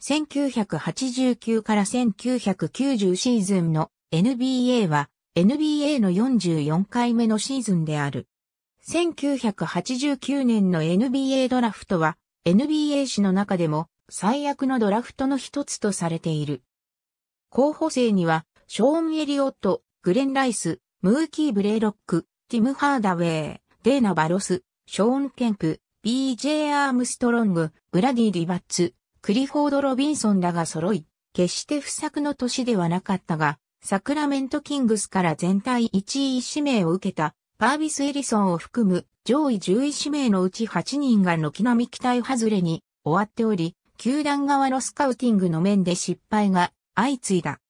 1989から1990シーズンの NBA は NBA の44回目のシーズンである。1989年の NBA ドラフトは NBA 史の中でも最悪のドラフトの一つとされている。候補生にはショーン・エリオット、グレン・ライス、ムーキー・ブレイロック、ティム・ハーダウェイ、デーナ・バロス、ショーン・ケンプ、BJ アームストロング、ブラディ・リバッツ、クリフォード・ロビンソンらが揃い、決して不作の年ではなかったが、サクラメント・キングスから全体1位指名を受けた、パービス・エリソンを含む上位10位指名のうち8人が軒並み期待外れに終わっており、球団側のスカウティングの面で失敗が相次いだ。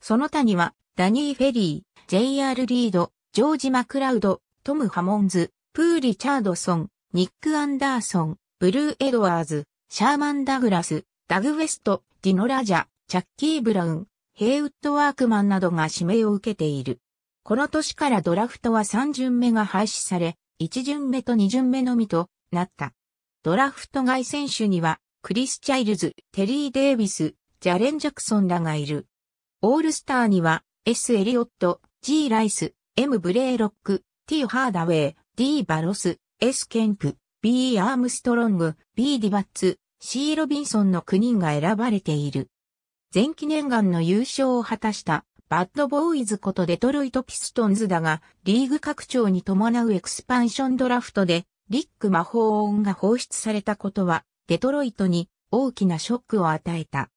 その他には、ダニー・フェリー、J.R. リード、ジョージ・マクラウド、トム・ハモンズ、プー・リチャードソン、ニック・アンダーソン、ブルー・エドワーズ、シャーマン・ダグラス、ダグ・ウェスト、ディノ・ラジャ、チャッキー・ブラウン、ヘイウッド・ワークマンなどが指名を受けている。この年からドラフトは3巡目が廃止され、1巡目と2巡目のみとなった。ドラフト外選手には、クリス・チャイルズ、テリー・デイビス、ジャレン・ジャクソンらがいる。オールスターには、S・ エリオット、G・ ライス、M・ ブレイロック、T・ ハーダウェイ、D・ バロス、S・ ケンプ、B・ アームストロング、B・ ディバッツ、シー・ロビンソンの9人が選ばれている。前期念願の優勝を果たしたバッドボーイズことデトロイト・ピストンズだが、リーグ拡張に伴うエクスパンションドラフトで、リック魔法音が放出されたことは、デトロイトに大きなショックを与えた。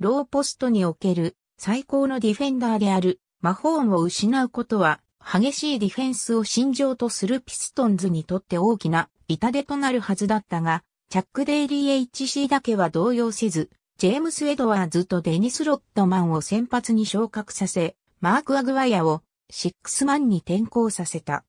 ローポストにおける最高のディフェンダーである魔法音を失うことは、激しいディフェンスを信条とするピストンズにとって大きな痛手となるはずだったが、チャック・デイリー HC だけは動揺せず、ジェームス・エドワーズとデニス・ロットマンを先発に昇格させ、マーク・アグワイアをシックスマンに転向させた。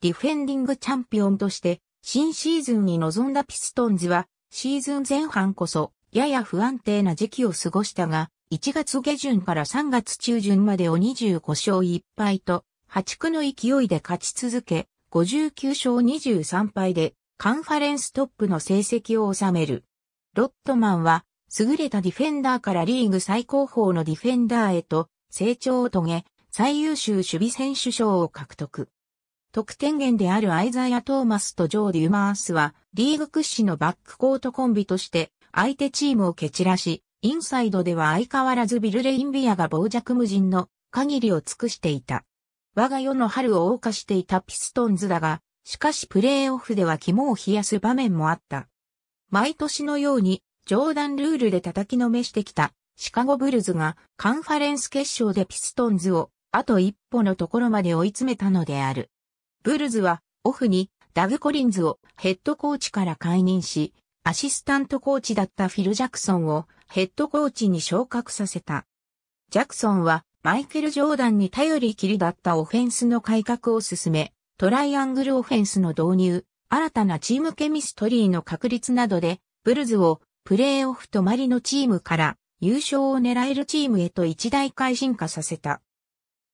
ディフェンディングチャンピオンとして、新シーズンに臨んだピストンズは、シーズン前半こそ、やや不安定な時期を過ごしたが、1月下旬から3月中旬までを25勝1敗と、破竹の勢いで勝ち続け、59勝23敗でカンファレンストップの成績を収める。ロットマンは、優れたディフェンダーからリーグ最高峰のディフェンダーへと成長を遂げ、最優秀守備選手賞を獲得。得点源であるアイザイア・トーマスとジョー・デュマースは、リーグ屈指のバックコートコンビとして、相手チームを蹴散らし、インサイドでは相変わらずビル・レインビアが傍若無人の限りを尽くしていた。我が世の春を謳歌していたピストンズだが、しかしプレーオフでは肝を冷やす場面もあった。毎年のように、ジョーダンルールで叩きのめしてきた、シカゴブルズがカンファレンス決勝でピストンズをあと一歩のところまで追い詰めたのである。ブルズはオフにダグ・コリンズをヘッドコーチから解任し、アシスタントコーチだったフィル・ジャクソンをヘッドコーチに昇格させた。ジャクソンはマイケル・ジョーダンに頼りきりだったオフェンスの改革を進め、トライアングルオフェンスの導入、新たなチームケミストリーの確立などで、ブルズをプレーオフとマリのチームから優勝を狙えるチームへと一大改進化させた。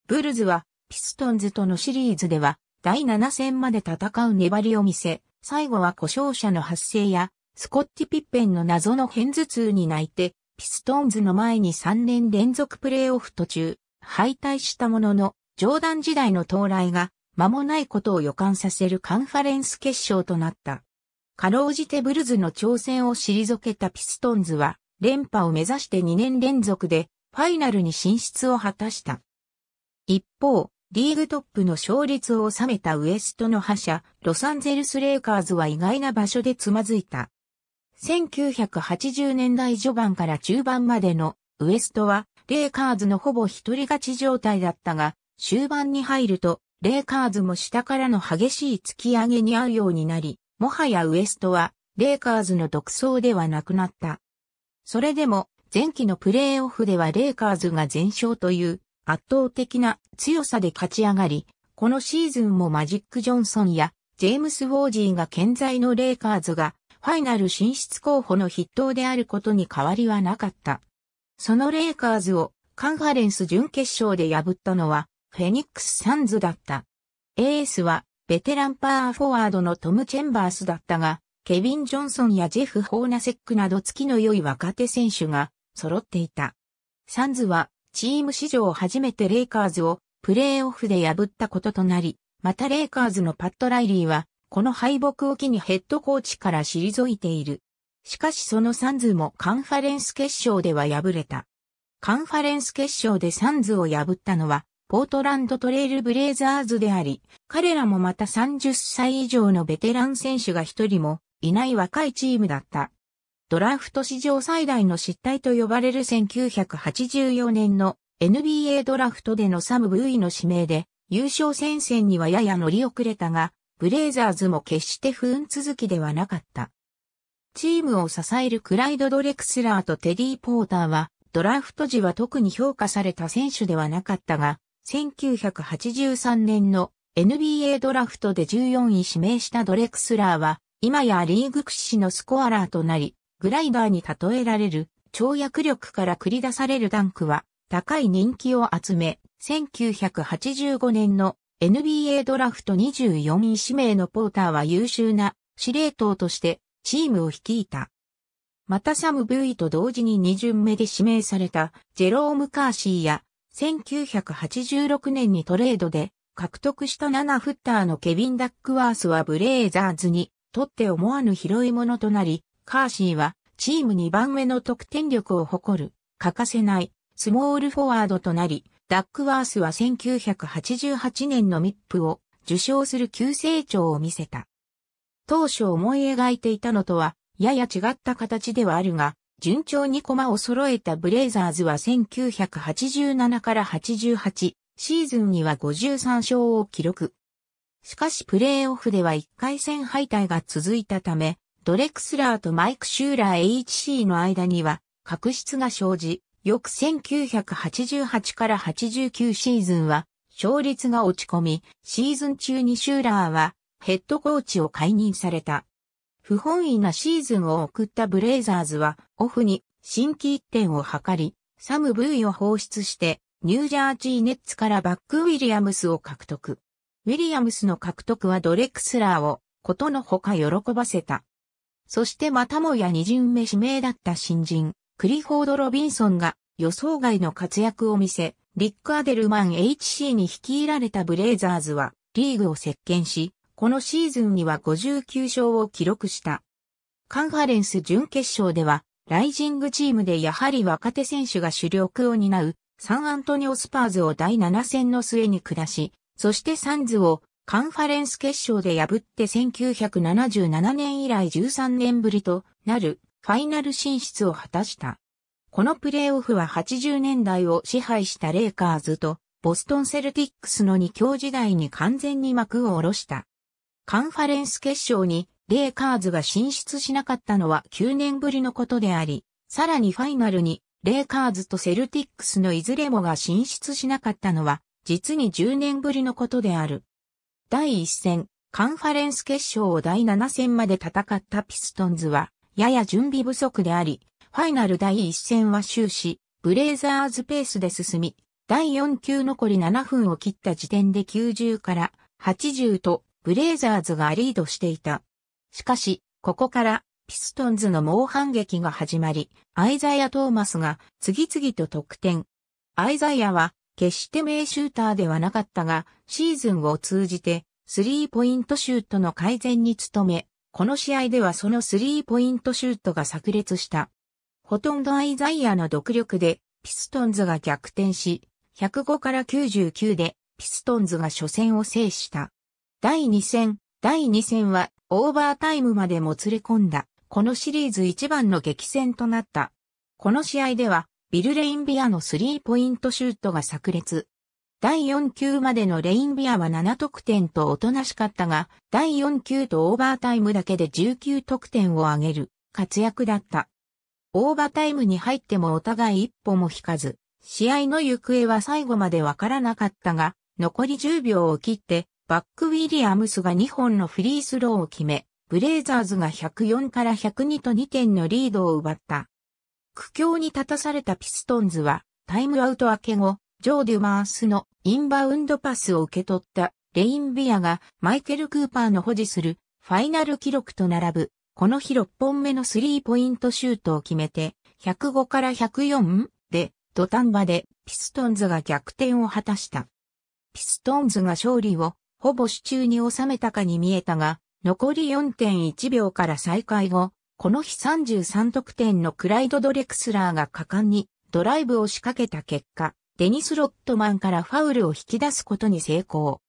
ブルズはピストンズとのシリーズでは第7戦まで戦う粘りを見せ、最後は故障者の発生やスコッティ・ピッペンの謎の変頭痛に泣いて、ピストンズの前に3年連続プレーオフ途中、敗退したものの、冗談時代の到来が間もないことを予感させるカンファレンス決勝となった。かろうじてブルズの挑戦を退けたピストンズは、連覇を目指して2年連続で、ファイナルに進出を果たした。一方、リーグトップの勝率を収めたウエストの覇者、ロサンゼルスレイカーズは意外な場所でつまずいた。1980年代序盤から中盤までのウエストは、レイカーズのほぼ一人勝ち状態だったが、終盤に入るとレイカーズも下からの激しい突き上げに合うようになり、もはやウエストは、レイカーズの独走ではなくなった。それでも、前期のプレーオフではレイカーズが全勝という圧倒的な強さで勝ち上がり、このシーズンもマジック・ジョンソンやジェームス・ウォージーが健在のレイカーズがファイナル進出候補の筆頭であることに変わりはなかった。そのレイカーズをカンファレンス準決勝で破ったのはフェニックス・サンズだった。エースは、ベテランパーフォワードのトム・チェンバースだったが、ケビン・ジョンソンやジェフ・ホーナセックなど月の良い若手選手が揃っていた。サンズはチーム史上初めてレイカーズをプレーオフで破ったこととなり、またレイカーズのパット・ライリーはこの敗北を機にヘッドコーチから退いている。しかしそのサンズもカンファレンス決勝では敗れた。カンファレンス決勝でサンズを破ったのはポートランドトレイルブレイザーズであり、彼らもまた30歳以上のベテラン選手が一人もいない若いチームだった。ドラフト史上最大の失態と呼ばれる1984年の NBA ドラフトでのサム・ブーイの指名で優勝戦線にはやや乗り遅れたが、ブレイザーズも決して不運続きではなかった。チームを支えるクライド・ドレクスラーとテディ・ポーターは、ドラフト時は特に評価された選手ではなかったが、1983年の NBA ドラフトで14位指名したドレクスラーは、今やリーグ屈指のスコアラーとなり、グライダーに例えられる跳躍力から繰り出されるダンクは高い人気を集め、1985年の NBA ドラフト24位指名のポーターは優秀な司令塔としてチームを率いた。またサム・ブイと同時に2巡目で指名されたジェローム・カーシーや1986年にトレードで獲得した7フッターのケビン・ダックワースはブレイザーズにとって思わぬ拾い物となり、カーシーはチーム2番目の得点力を誇る欠かせないスモールフォワードとなり、ダックワースは1988年のミップを受賞する急成長を見せた。当初思い描いていたのとは、やや違った形ではあるが、順調に駒を揃えたブレイザーズは1987から88シーズンには53勝を記録。しかしプレーオフでは1回戦敗退が続いたため、ドレクスラーとマイク・シューラー HC の間には、確執が生じ、翌1988から89シーズンは、勝率が落ち込み、シーズン中にシューラーは、ヘッドコーチを解任された。不本意なシーズンを送ったブレイザーズは、オフに新規一点を図り、サム・ブーを放出して、ニュージャージーネッツからバック・ウィリアムスを獲得。ウィリアムスの獲得はドレックスラーを、ことのほか喜ばせた。そしてまたもや二巡目指名だった新人、クリフォード・ロビンソンが予想外の活躍を見せ、リック・アデルマン HC に率いられたブレイザーズはリーグを席巻し、このシーズンには59勝を記録した。カンファレンス準決勝では、ライジングチームでやはり若手選手が主力を担うサンアントニオスパーズを第7戦の末に下し、そしてサンズをカンファレンス決勝で破って1977年以来13年ぶりとなるファイナル進出を果たした。このプレーオフは80年代を支配したレイカーズとボストンセルティックスの2強時代に完全に幕を下ろした。カンファレンス決勝にレイカーズが進出しなかったのは9年ぶりのことであり、さらにファイナルにレイカーズとセルティックスのいずれもが進出しなかったのは実に10年ぶりのことである。第1戦、カンファレンス決勝を第7戦まで戦ったピストンズは、やや準備不足であり、ファイナル第1戦は終始、ブレイザーズペースで進み、第4球残り7分を切った時点で90から80とブレイザーズがリードしていた。しかし、ここからピストンズの猛反撃が始まり、アイザイア・トーマスが次々と得点。アイザイアは決して名シューターではなかったが、シーズンを通じてスリーポイントシュートの改善に努め、この試合ではそのスリーポイントシュートが炸裂した。ほとんどアイザイアの独力でピストンズが逆転し、105から99でピストンズが初戦を制した。第2戦、第2戦はオーバータイムまでもつれ込んだ、このシリーズ一番の激戦となった。この試合では、ビル・レインビアのスリーポイントシュートが炸裂。第4球までのレインビアは7得点とおとなしかったが、第4球とオーバータイムだけで19得点を挙げる活躍だった。オーバータイムに入ってもお互い一歩も引かず、試合の行方は最後までわからなかったが、残り10秒を切ってバック・ウィリアムスが2本のフリースローを決め、ブレイザーズが104から102と2点のリードを奪った。苦境に立たされたピストンズは、タイムアウト明け後、ジョー・デュマースのインバウンドパスを受け取ったレインビアがマイケル・クーパーの保持するファイナル記録と並ぶ、この日6本目のスリーポイントシュートを決めて、105から104で土壇場でピストンズが逆転を果たした。ピストンズが勝利をほぼ手中に収めたかに見えたが、残り4.1秒から再開後、この日33得点のクライド・ドレクスラーが果敢にドライブを仕掛けた結果、デニス・ロットマンからファウルを引き出すことに成功。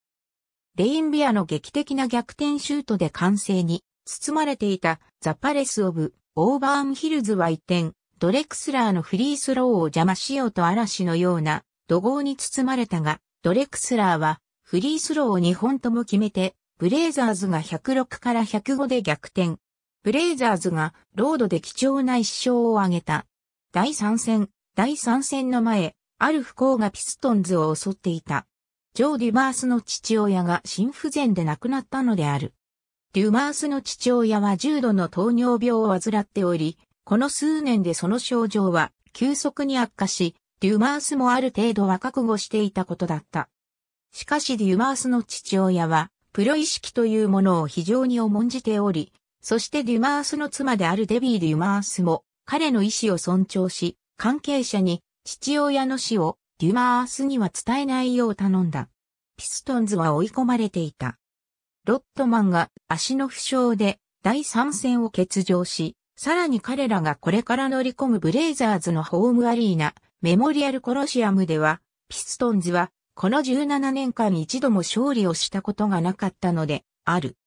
レインビアの劇的な逆転シュートで完成に包まれていたザ・パレス・オブ・オーバーン・ヒルズは一転、ドレクスラーのフリースローを邪魔しようと嵐のような怒号に包まれたが、ドレクスラーはフリースローを2本とも決めて、ブレイザーズが106から105で逆転。ブレイザーズがロードで貴重な1勝を挙げた。第3戦、第3戦の前、ある不幸がピストンズを襲っていた。ジョー・デュマースの父親が心不全で亡くなったのである。デュマースの父親は重度の糖尿病を患っており、この数年でその症状は急速に悪化し、デュマースもある程度は覚悟していたことだった。しかしデュマースの父親は、プロ意識というものを非常に重んじており、そしてデュマースの妻であるデビー・デュマースも、彼の意思を尊重し、関係者に父親の死をデュマースには伝えないよう頼んだ。ピストンズは追い込まれていた。ロットマンが足の負傷で第3戦を欠場し、さらに彼らがこれから乗り込むブレイザーズのホームアリーナ、メモリアルコロシアムでは、ピストンズはこの17年間一度も勝利をしたことがなかったので、ある。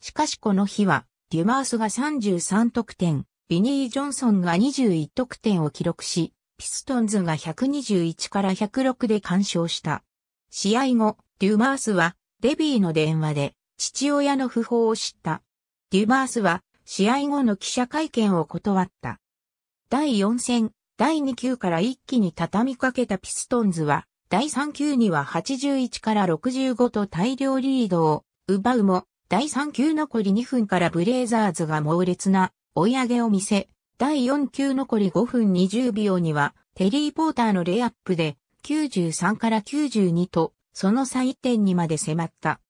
しかしこの日は、デュマースが33得点、ビニー・ジョンソンが21得点を記録し、ピストンズが121から106で干渉した。試合後、デュマースは、デビーの電話で、父親の訃報を知った。デュマースは、試合後の記者会見を断った。第4戦、第2球から一気に畳みかけたピストンズは、第3球には81から65と大量リードを奪うも、第3球残り2分からブレイザーズが猛烈な追い上げを見せ、第4球残り5分20秒には、テリー・ポーターのレイアップで、93から92と、その差1点にまで迫った。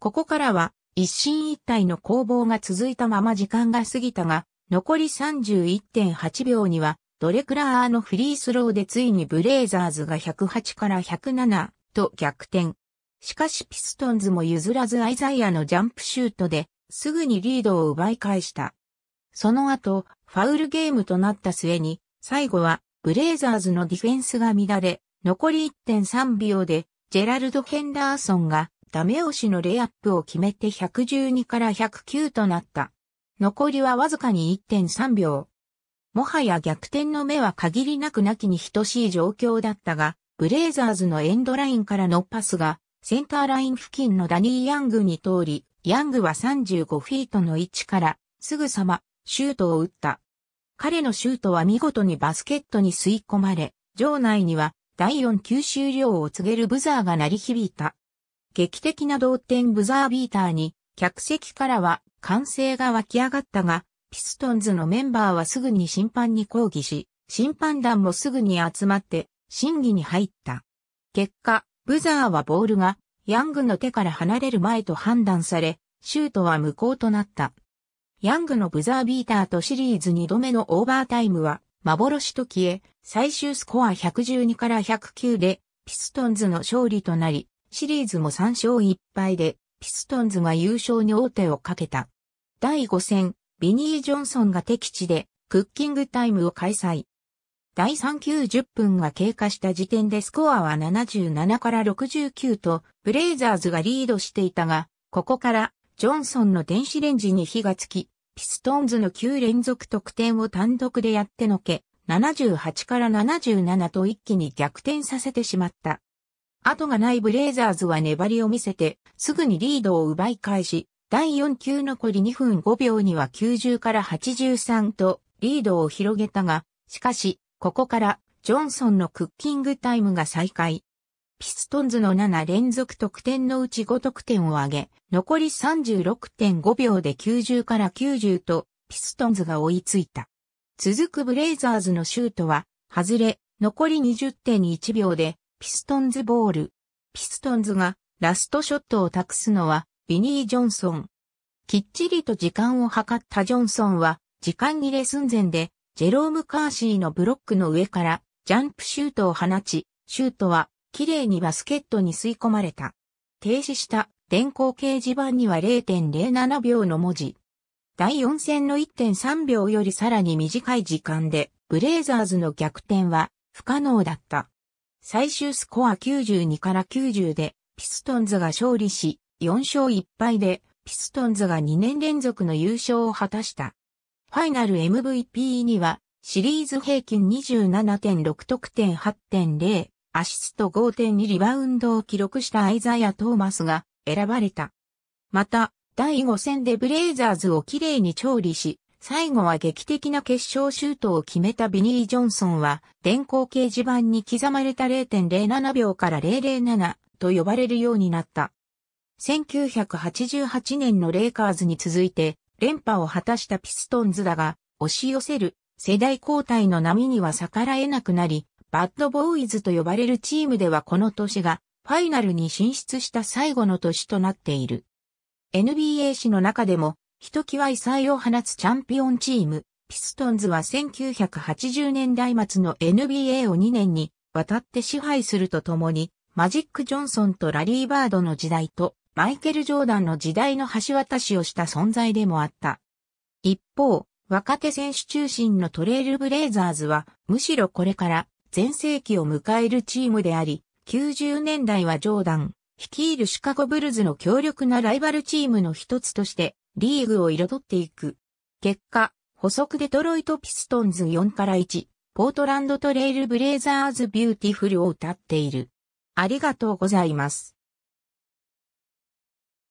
ここからは、一進一退の攻防が続いたまま時間が過ぎたが、残り31.8秒には、ドレクラーのフリースローでついにブレイザーズが108から107と逆転。しかしピストンズも譲らずアイザイアのジャンプシュートですぐにリードを奪い返した。その後、ファウルゲームとなった末に、最後はブレイザーズのディフェンスが乱れ、残り1.3秒でジェラルド・ヘンダーソンがダメ押しのレイアップを決めて112から109となった。残りはわずかに1.3秒。もはや逆転の目は限りなくなきに等しい状況だったが、ブレイザーズのエンドラインからのパスが、センターライン付近のダニー・ヤングに通り、ヤングは35フィートの位置から、すぐさま、シュートを打った。彼のシュートは見事にバスケットに吸い込まれ、場内には、第4球終了を告げるブザーが鳴り響いた。劇的な同点ブザービーターに、客席からは歓声が湧き上がったが、ピストンズのメンバーはすぐに審判に抗議し、審判団もすぐに集まって、審議に入った。結果、ブザーはボールが、ヤングの手から離れる前と判断され、シュートは無効となった。ヤングのブザービーターとシリーズ2度目のオーバータイムは、幻と消え、最終スコア112から109で、ピストンズの勝利となり、シリーズも3勝1敗で、ピストンズが優勝に王手をかけた。第5戦、ビニー・ジョンソンが敵地でクッキングタイムを開催。第3球10分が経過した時点でスコアは77から69と、ブレイザーズがリードしていたが、ここからジョンソンの電子レンジに火がつき、ピストンズの9連続得点を単独でやってのけ、78から77と一気に逆転させてしまった。後がないブレイザーズは粘りを見せて、すぐにリードを奪い返し、第4球残り2分5秒には90から83とリードを広げたが、しかし、ここからジョンソンのクッキングタイムが再開。ピストンズの7連続得点のうち5得点を挙げ、残り36.5秒で90から90と、ピストンズが追いついた。続くブレイザーズのシュートは、外れ、残り20.1秒で、ピストンズボール。ピストンズがラストショットを託すのは、ビニー・ジョンソン。きっちりと時間を測ったジョンソンは、時間切れ寸前で、ジェローム・カーシーのブロックの上から、ジャンプシュートを放ち、シュートは、綺麗にバスケットに吸い込まれた。停止した電光掲示板には0.07秒の文字。第4戦の1.3秒よりさらに短い時間で、ブレイザーズの逆転は不可能だった。最終スコア92から90で、ピストンズが勝利し、4勝1敗で、ピストンズが2年連続の優勝を果たした。ファイナル MVP には、シリーズ平均27.6得点8.0、アシスト5.2リバウンドを記録したアイザヤ・トーマスが選ばれた。また、第5戦でブレイザーズをきれいに調理し、最後は劇的な決勝シュートを決めたビニー・ジョンソンは、電光掲示板に刻まれた0.07秒から007と呼ばれるようになった。1988年のレイカーズに続いて連覇を果たしたピストンズだが、押し寄せる世代交代の波には逆らえなくなり、バッドボーイズと呼ばれるチームではこの年がファイナルに進出した最後の年となっている。NBA 史の中でも、ひときわ異彩を放つチャンピオンチーム、ピストンズは1980年代末の NBA を2年にわたって支配するとともに、マジック・ジョンソンとラリー・バードの時代と、マイケル・ジョーダンの時代の橋渡しをした存在でもあった。一方、若手選手中心のトレイルブレイザーズは、むしろこれから全盛期を迎えるチームであり、90年代はジョーダン、率いるシカゴブルズの強力なライバルチームの一つとして、リーグを彩っていく。結果、補足デトロイトピストンズ4から1、ポートランドトレイルブレイザーズビューティフルを歌っている。ありがとうございます。